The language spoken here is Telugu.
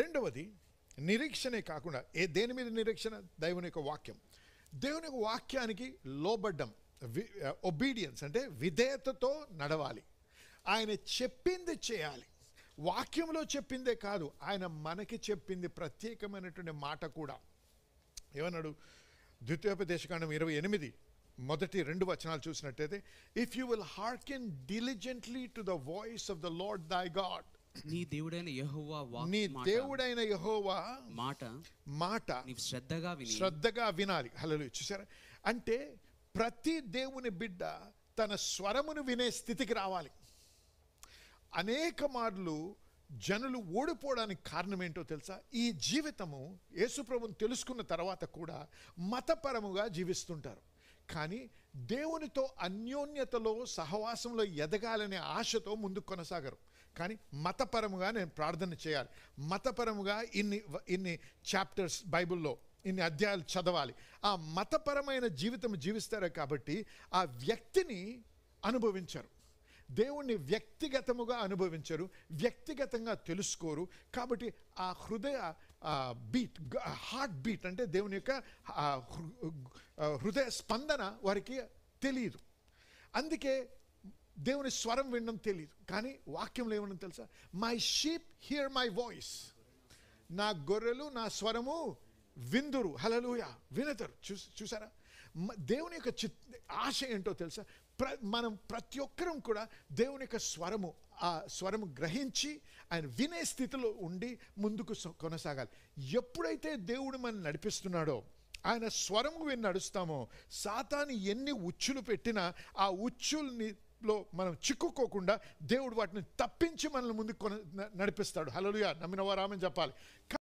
రెండవది నిరీక్షణే కాకుండా ఏ దేని మీద నిరీక్షణ దైవుని యొక్క వాక్యం దేవుని యొక్క వాక్యానికి లోబడ్డం ఒబీడియన్స్ అంటే విధేయతతో నడవాలి ఆయన చెప్పింది చేయాలి వాక్యంలో చెప్పిందే కాదు ఆయన మనకి చెప్పింది ప్రత్యేకమైనటువంటి మాట కూడా ఏమన్నాడు ద్వితీయోపదేశకాండం ఇరవై ఎనిమిది మొదటి రెండు వచనాలు చూసినట్టయితే if you will hearken diligently to the voice of the Lord thy God నీ దేవుడైన యహోవా నీ దేవుడైన యహోవా మాట మాట నీవు శ్రద్ధగా విని శ్రద్ధగా వినాలి హలో చూసారా అంటే ప్రతి దేవుని బిడ్డ తన స్వరమును వినే స్థితికి రావాలి అనేక మార్లు జనులు ఓడిపోవడానికి కారణం ఏంటో తెలుసా ఈ జీవితము యేసుప్రభుని తెలుసుకున్న తర్వాత కూడా మతపరముగా జీవిస్తుంటారు కానీ దేవునితో అన్యోన్యతలో సహవాసంలో ఎదగాలనే ఆశతో ముందుకు కొనసాగరు కానీ మతపరముగా నేను ప్రార్థన చేయాలి మతపరముగా ఇన్ని ఇన్ని చాప్టర్స్ బైబిల్లో ఇన్ని అధ్యాయాలు చదవాలి ఆ మతపరమైన జీవితం జీవిస్తారు కాబట్టి ఆ వ్యక్తిని అనుభవించరు దేవుణ్ణి వ్యక్తిగతముగా అనుభవించరు వ్యక్తిగతంగా తెలుసుకోరు కాబట్టి ఆ హృదయ బీట్ హార్ట్ బీట్ అంటే దేవుని యొక్క హృదయ స్పందన వారికి తెలియదు అందుకే దేవుని స్వరం వినడం తెలియదు కానీ వాక్యంలో ఏమన్నా తెలుసా my sheep hear my voice నా గొర్రెలు నా స్వరము విందురు హలలుయ వినతరు చూ చూసారా దేవుని యొక్క చిత్ ఆశ ఏంటో తెలుసా ప్ర మనం ప్రతి ఒక్కరం కూడా దేవుని యొక్క స్వరము ఆ స్వరము గ్రహించి ఆయన వినే స్థితిలో ఉండి ముందుకు కొనసాగాలి ఎప్పుడైతే దేవుడు మనం నడిపిస్తున్నాడో ఆయన స్వరం విని నడుస్తామో సాతాని ఎన్ని ఉచ్చులు పెట్టినా ఆ ఉచ్చుల్ని లో మనం చిక్కుకోకుండా దేవుడు వాటిని తప్పించి మనల్ని ముందుకు నడిపిస్తాడు హలోలుగా నమ్మిన వారామని చెప్పాలి